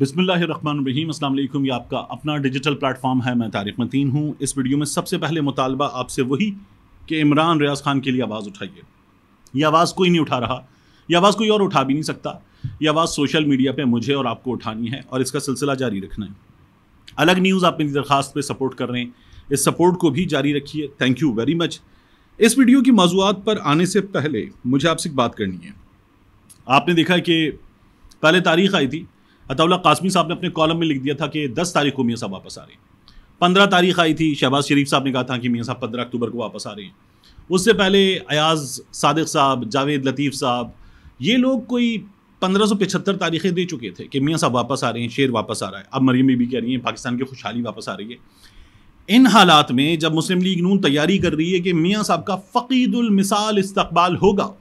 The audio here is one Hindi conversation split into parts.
बिसमीम अल्लाम ये आपका अपना डिजिटल प्लेटफॉर्म है मैं तारिक मतीन हूँ इस वीडियो में सबसे पहले मुतालबा आपसे वही कि इमरान रियाज खान के लिए आवाज़ उठाइए ये आवाज़ कोई नहीं उठा रहा ये आवाज़ कोई और उठा भी नहीं सकता ये आवाज़ सोशल मीडिया पर मुझे और आपको उठानी है और इसका सिलसिला जारी रखना है अलग न्यूज़ आप मेरी दरख्वास्त पर सपोर्ट कर रहे हैं इस सपोर्ट को भी जारी रखिए थैंक यू वेरी मच इस वीडियो की मौजूद पर आने से पहले मुझे आपसे बात करनी है आपने देखा कि पहले तारीख आई थी अताउल्ला कासमी साहब ने अपने कॉलम में लिख दिया था कि दस तारीख को मियाँ साहब वापस आ रहे हैं पंद्रह तारीख आई थी शहबाज शरीफ साहब ने कहा था कि मियाँ साहब पंद्रह अक्टूबर को वापस आ रहे हैं उससे पहले अयाज सादिक साहब जावेद लतीफ़ साहब ये लोग कोई पंद्रह सौ पिछहत्तर तारीखें दे चुके थे कि मियाँ साहब वापस आ रहे हैं शेर वापस आ रहा है अब मरियम भी कह रही हैं पाकिस्तान की खुशहाली वापस आ रही है इन हालात में जब मुस्लिम लीग नून तैयारी कर रही है कि मियाँ साहब का फ़कीदुलमिसाल इस्तबाल होगा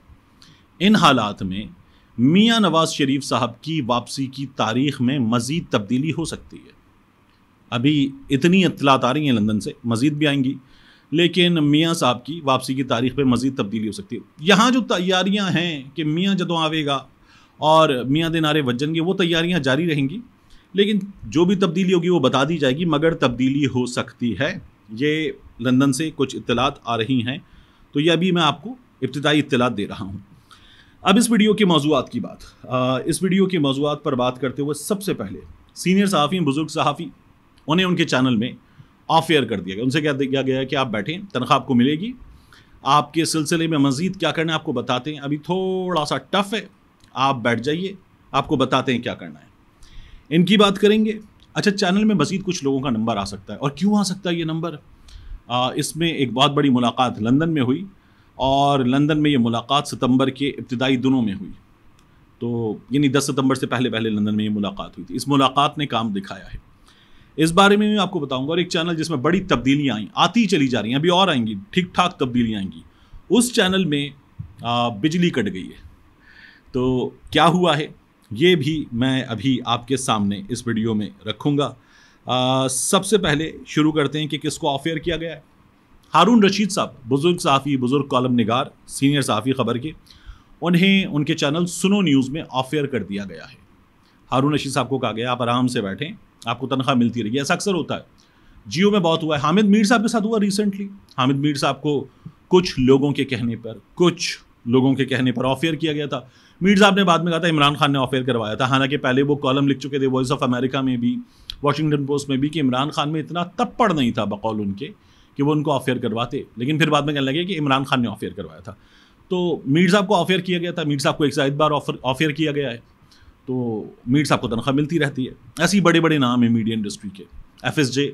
इन हालात में मियां नवाज शरीफ साहब की वापसी की तारीख में मज़ीद तब्दीली हो सकती है अभी इतनी इतलात आ रही हैं लंदन से मज़ीद भी आएंगी लेकिन मियाँ साहब की वापसी की तारीख में मज़ीद तब्दीली हो सकती है यहाँ जो तैयारियाँ हैं कि मियाँ जदों आवेगा और मियाँ दे नारे वजनगे वो तैयारियाँ जारी रहेंगी लेकिन जो भी तब्दीली होगी वो बता दी जाएगी मगर तब्दीली हो सकती है ये लंदन से कुछ इतलात आ रही हैं तो ये अभी मैं आपको इब्तदाई इतलात दे रहा हूँ अब इस वीडियो के मौजूद की बात आ, इस वीडियो के मौजूद पर बात करते हुए सबसे पहले सीनियर सहाफ़ी बुज़ुर्ग सहाफ़ी उन्हें उनके चैनल में ऑफ एयर कर दिया गया उनसे क्या दिया गया कि आप बैठें तनख्वाह आपको मिलेगी आपके सिलसिले में मज़ीद क्या करना है आपको बताते हैं अभी थोड़ा सा टफ है आप बैठ जाइए आपको बताते हैं क्या करना है इनकी बात करेंगे अच्छा चैनल में मज़ीद कुछ लोगों का नंबर आ सकता है और क्यों आ सकता है ये नंबर इसमें एक बहुत बड़ी मुलाकात लंदन में हुई और लंदन में ये मुलाकात सितंबर के इब्तदाई दिनों में हुई तो यानी दस सितंबर से पहले पहले लंदन में ये मुलाकात हुई थी इस मुलाकात ने काम दिखाया है इस बारे में मैं आपको बताऊंगा और एक चैनल जिसमें बड़ी तब्दीलियाँ आई आती ही चली जा रही हैं अभी और आएंगी ठीक ठाक तब्दीलियाँ आएंगी उस चैनल में आ, बिजली कट गई है तो क्या हुआ है ये भी मैं अभी आपके सामने इस वीडियो में रखूँगा सबसे पहले शुरू करते हैं कि किसको ऑफेयर किया गया है हारून रशीद साहब बुज़ुर्ग साफ़ी बुज़ुर्ग कॉलम नगार सीनियर साफ़ी ख़बर के उन्हें उनके चैनल सुनो न्यूज़ में ऑफेयर कर दिया गया है हारून रशीद साहब को कहा गया आप आराम से बैठें आपको तनख्वाह मिलती रहेगी ऐसा अक्सर होता है जियो में बहुत हुआ है हामिद मीर साहब के साथ हुआ रिसेंटली हामिद मीर साहब को कुछ लोगों के कहने पर कुछ लोगों के कहने पर ऑफेयर किया गया था मीर साहब ने बाद में कहा था इमरान खान ने ऑफेयर करवाया था हालांकि पहले वो कॉलम लिख चुके थे वॉइस ऑफ अमेरिका में भी वाशिंगटन पोस्ट में भी कि इमरान खान में इतना तप्पड़ नहीं था बकौल उनके कि वो उनको ऑफेयर करवाते लेकिन फिर बाद में कहने लगे कि इमरान खान ने अफेयर करवाया था तो मीर साहब को अफेयर किया गया था मीर साहब को एक से बार ऑफर ऑफेयर किया गया है तो मीर साहब को तनख्वाह मिलती रहती है ऐसे ही बड़े बड़े नाम हैं मीडिया इंडस्ट्री के एफ एस जे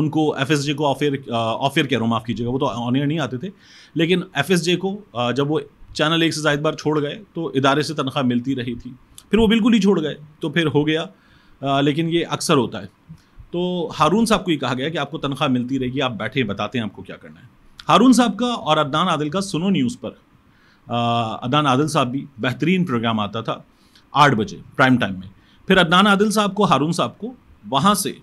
उनको एफ एस जे को ऑफेयर ऑफेयर कह रहा हूँ माफ़ कीजिएगा वो तो ऑनियर नहीं आते थे लेकिन एफ एस जे को जब वो चैनल एक से ज़ायद बार छोड़ गए तो इदारे से तनख्वाह मिलती रही थी फिर वो बिल्कुल ही छोड़ गए तो फिर हो गया लेकिन ये अक्सर होता है तो हारून साहब को ये कहा गया कि आपको तनख्वाह मिलती रहेगी आप बैठे बताते हैं आपको क्या करना है हारून साहब का और अदनान आदिल का सुनो न्यूज़ पर अदनान आदिल साहब भी बेहतरीन प्रोग्राम आता था आठ बजे प्राइम टाइम में फिर अदनान आदिल साहब को हारून साहब को वहाँ से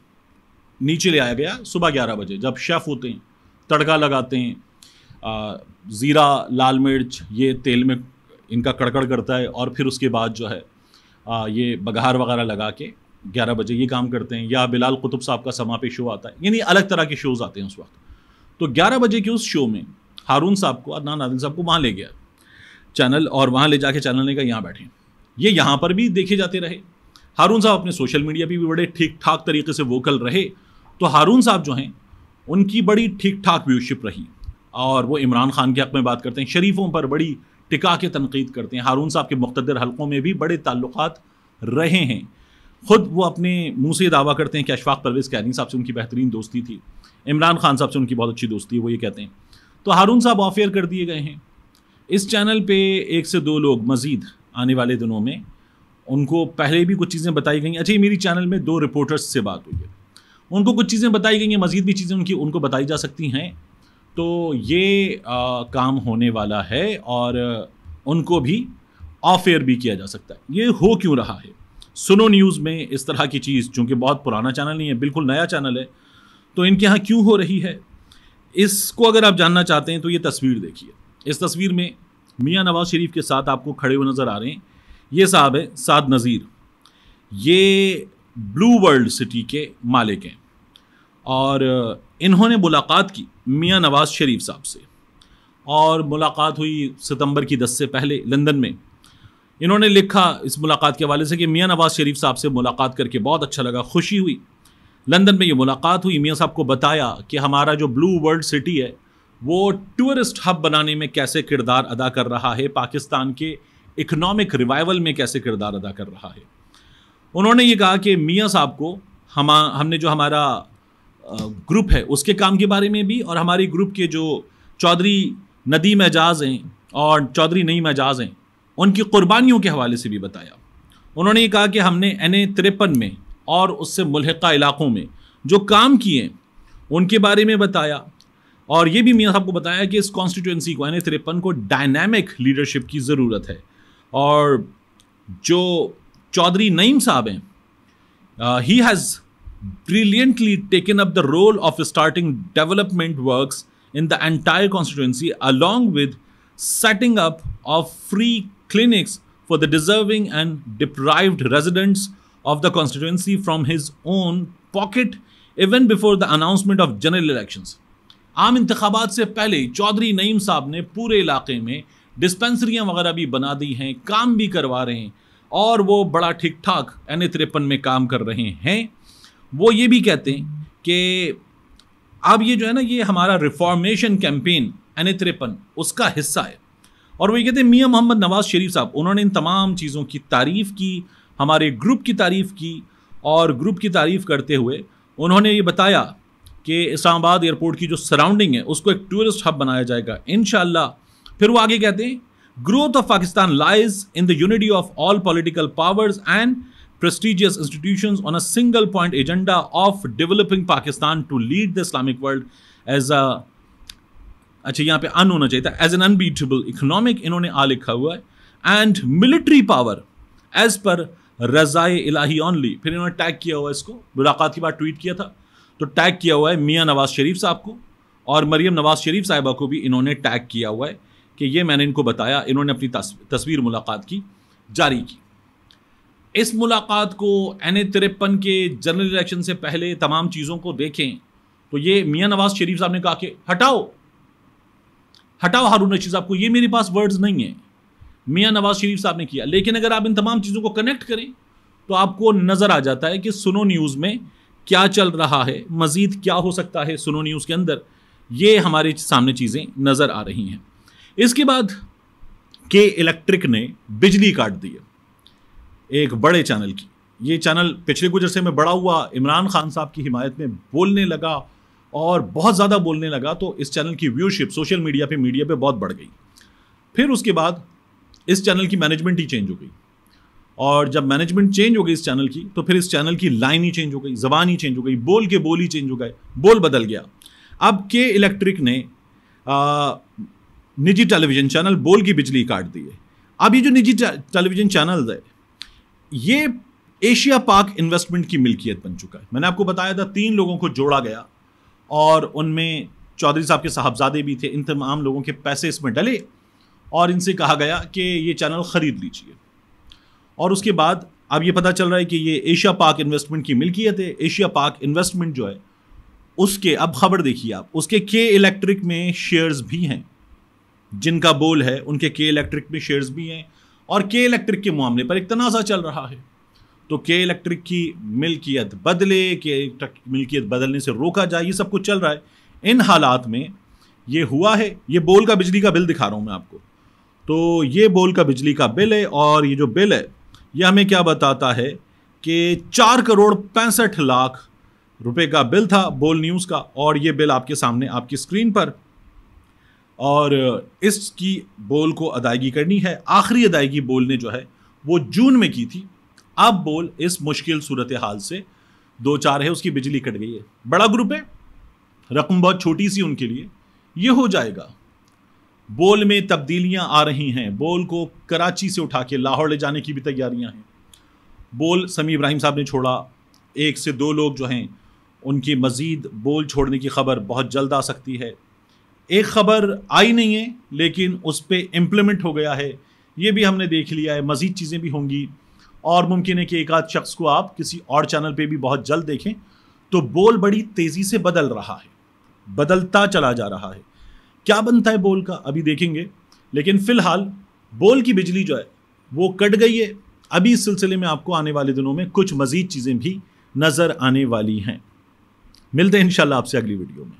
नीचे ले आया गया सुबह ग्यारह बजे जब शेफ़ होते हैं तड़का लगाते हैं ज़ीरा लाल मिर्च ये तेल में इनका कड़कड़ करता है और फिर उसके बाद जो है आ, ये बघार वगैरह लगा के ग्यारह बजे ये काम करते हैं या बिलाल कुतुब साहब का समा पे शो आता है यानी अलग तरह के शोज़ आते हैं उस वक्त तो ग्यारह बजे के उस शो में हारून साहब को अदनान आदिल साहब को वहाँ ले गया चैनल और वहाँ ले जाके चैनल ने कहा यहाँ बैठे ये यहाँ पर भी देखे जाते रहे हारून साहब अपने सोशल मीडिया पर भी बड़े ठीक ठाक तरीके से वोकल रहे तो हारून साहब जो हैं उनकी बड़ी ठीक ठाक व्यूशिप रही और वो इमरान खान के हक़ में बात करते हैं शरीफों पर बड़ी टिका के तनकीद करते हैं हारून साहब के मुख्तर हलकों में भी बड़े ताल्लुक रहे हैं खुद वो अपने मुंह से दावा करते हैं कि अशफाक परवेज़ कैनी साहब से उनकी बेहतरीन दोस्ती थी इमरान खान साहब से उनकी बहुत अच्छी दोस्ती है वो ये कहते हैं तो हारून साहब ऑफेयर कर दिए गए हैं इस चैनल पे एक से दो लोग मज़ीद आने वाले दिनों में उनको पहले भी कुछ चीज़ें बताई गई अच्छा ये मेरी चैनल में दो रिपोर्टर्स से बात हुई है उनको कुछ चीज़ें बताई गई हैं मज़ीद भी चीज़ें उनकी उनको बताई जा सकती हैं तो ये आ, काम होने वाला है और उनको भी ऑफेयर भी किया जा सकता है ये हो क्यों रहा है सुनो न्यूज़ में इस तरह की चीज़ चूँकि बहुत पुराना चैनल नहीं है बिल्कुल नया चैनल है तो इनके यहाँ क्यों हो रही है इसको अगर आप जानना चाहते हैं तो ये तस्वीर देखिए इस तस्वीर में मियाँ नवाज शरीफ के साथ आपको खड़े हुए नज़र आ रहे हैं ये साहब है साद नज़ीर ये ब्लू वर्ल्ड सिटी के मालिक हैं और इन्होंने मुलाकात की मियाँ नवाज शरीफ साहब से और मुलाकात हुई सितंबर की दस से पहले लंदन में इन्होंने लिखा इस मुलाकात के हवाले से कि मियाँ नवाज़ शरीफ साहब से मुलाकात करके बहुत अच्छा लगा खुशी हुई लंदन में ये मुलाकात हुई मियाँ साहब को बताया कि हमारा जो ब्लू वर्ल्ड सिटी है वो टूरिस्ट हब बनाने में कैसे किरदार अदा कर रहा है पाकिस्तान के इकनॉमिक रिवाइवल में कैसे किरदार अदा कर रहा है उन्होंने ये कहा कि मियाँ साहब को हम हमने जो हमारा ग्रुप है उसके काम के बारे में भी और हमारी ग्रुप के जो चौधरी नदीम एजाज हैं और चौधरी नईम एजाज हैं उनकी क़ुरबानियों के हवाले से भी बताया उन्होंने ये कहा कि हमने एन ए तिरपन में और उससे मुलहका इलाक़ों में जो काम किए उनके बारे में बताया और ये भी मियाँ साहब को बताया कि इस कॉन्स्टिट्यूंसी को एन ए तिरपन को डायनामिक लीडरशिप की ज़रूरत है और जो चौधरी नईम साहब हैं ही has brilliantly taken up the role of starting development works in the entire constituency along with setting up of free clinics for the deserving and deprived residents of the constituency from his own pocket even before the announcement of general elections. आम इंतबात से पहले चौधरी नईम साहब ने पूरे इलाके में डिस्पेंसरियाँ वगैरह भी बना दी हैं काम भी करवा रहे हैं और वो बड़ा ठीक ठाक एन तिरपन में काम कर रहे हैं वो ये भी कहते हैं कि अब ये जो है ना ये हमारा रिफॉर्मेशन कैंपेन एन तिरपन उसका हिस्सा है और वो ये कहते हैं मियाँ मोहम्मद नवाज़ शरीफ साहब उन्होंने इन तमाम चीज़ों की तारीफ़ की हमारे ग्रुप की तारीफ़ की और ग्रुप की तारीफ़ करते हुए उन्होंने ये बताया कि इस्लामाबाद एयरपोर्ट की जो सराउंडिंग है उसको एक टूरिस्ट हब बनाया जाएगा इन फिर वो आगे कहते हैं growth of Pakistan lies in the unity of all political powers and prestigious institution on a single point agenda of developing Pakistan to lead the Islamic world as a अच्छा यहाँ पे अन होना चाहिए था एज एन अनबीटेबल इकोनॉमिक इन्होंने आ लिखा हुआ है and military power as per रज़ाए Ilahi only फिर इन्होंने टैग किया हुआ है इसको मुलाकात के बाद ट्वीट किया था तो टैग किया हुआ है मियाँ नवाज़ शरीफ साहब को और मरियम नवाज़ शरीफ साहिबा को भी इन्होंने टैग किया हुआ है कि ये मैंने इनको बताया इन्होंने अपनी तस्वीर मुलाकात की जारी की इस मुलाकात को एन ए तिरपन के जनरल इलेक्शन से पहले तमाम चीज़ों को देखें तो ये मियाँ नवाज़ शरीफ साहब ने कहा कि हटाओ हटाओ हारून रशीद साहब को ये मेरे पास वर्ड्स नहीं है मियाँ नवाज शरीफ साहब ने किया लेकिन अगर आप इन तमाम चीज़ों को कनेक्ट करें तो आपको नज़र आ जाता है कि सुनो न्यूज़ में क्या चल रहा है मज़ीद क्या हो सकता है सुनो न्यूज़ के अंदर ये हमारे सामने चीज़ें नज़र आ रही हैं इसके बाद के इलेक्ट्रिक ने बिजली काट दी है एक बड़े चैनल की ये चैनल पिछले कुछ अरसे में बड़ा हुआ इमरान खान साहब की हिमायत में बोलने लगा और बहुत ज़्यादा बोलने लगा तो इस चैनल की व्यूशिप सोशल मीडिया पे मीडिया पे बहुत बढ़ गई फिर उसके बाद इस चैनल की मैनेजमेंट ही चेंज हो गई और जब मैनेजमेंट चेंज हो गई इस चैनल की तो फिर इस चैनल की लाइन ही चेंज हो गई जबान ही चेंज हो गई बोल के बोल ही चेंज हो गए बोल बदल गया अब के इलेक्ट्रिक ने निजी टेलीविज़न चैनल बोल की बिजली काट दी है अब ये जो निजी टेलीविज़न चैनल है ये एशिया पाक इन्वेस्टमेंट की मिल्कियत बन चुका है मैंने आपको बताया था तीन लोगों को जोड़ा गया और उनमें चौधरी साहब के साहबजादे भी थे इन तमाम लोगों के पैसे इसमें डले और इनसे कहा गया कि ये चैनल ख़रीद लीजिए और उसके बाद अब ये पता चल रहा है कि ये एशिया पाक इन्वेस्टमेंट की मिल्कियत है एशिया पाक इन्वेस्टमेंट जो है उसके अब खबर देखिए आप उसके के इलेक्ट्रिक में शेयर्स भी हैं जिनका बोल है उनके के इलेक्ट्रिक में शेयर्स भी हैं और के इलेक्ट्रिक के मामले पर एक तनाज़ा चल रहा है तो के इलेक्ट्रिक की मिल्कियत बदले के इलेक्ट्रिक मिल्कियत बदलने से रोका जाए ये सब कुछ चल रहा है इन हालात में ये हुआ है ये बोल का बिजली का बिल दिखा रहा हूँ मैं आपको तो ये बोल का बिजली का बिल है और ये जो बिल है ये हमें क्या बताता है कि चार करोड़ पैंसठ लाख रुपए का बिल था बोल न्यूज़ का और ये बिल आपके सामने आपकी स्क्रीन पर और इसकी बोल को अदायगी करनी है आखिरी अदायगी बोल ने जो है वो जून में की थी अब बोल इस मुश्किल सूरत हाल से दो चार है उसकी बिजली कट गई है बड़ा ग्रुप है रकम बहुत छोटी सी उनके लिए ये हो जाएगा बोल में तब्दीलियां आ रही हैं बोल को कराची से उठा के लाहौर ले जाने की भी तैयारियां हैं बोल समी इब्राहिम साहब ने छोड़ा एक से दो लोग जो हैं उनकी मज़ीद बोल छोड़ने की खबर बहुत जल्द आ सकती है एक खबर आई नहीं है लेकिन उस पर इम्प्लीमेंट हो गया है ये भी हमने देख लिया है मज़ीद चीज़ें भी होंगी और मुमकिन है कि एक आध शख्स को आप किसी और चैनल पे भी बहुत जल्द देखें तो बोल बड़ी तेज़ी से बदल रहा है बदलता चला जा रहा है क्या बनता है बोल का अभी देखेंगे लेकिन फ़िलहाल बोल की बिजली जो है वो कट गई है अभी इस सिलसिले में आपको आने वाले दिनों में कुछ मज़ीद चीज़ें भी नज़र आने वाली हैं मिलते हैं इन आपसे अगली वीडियो में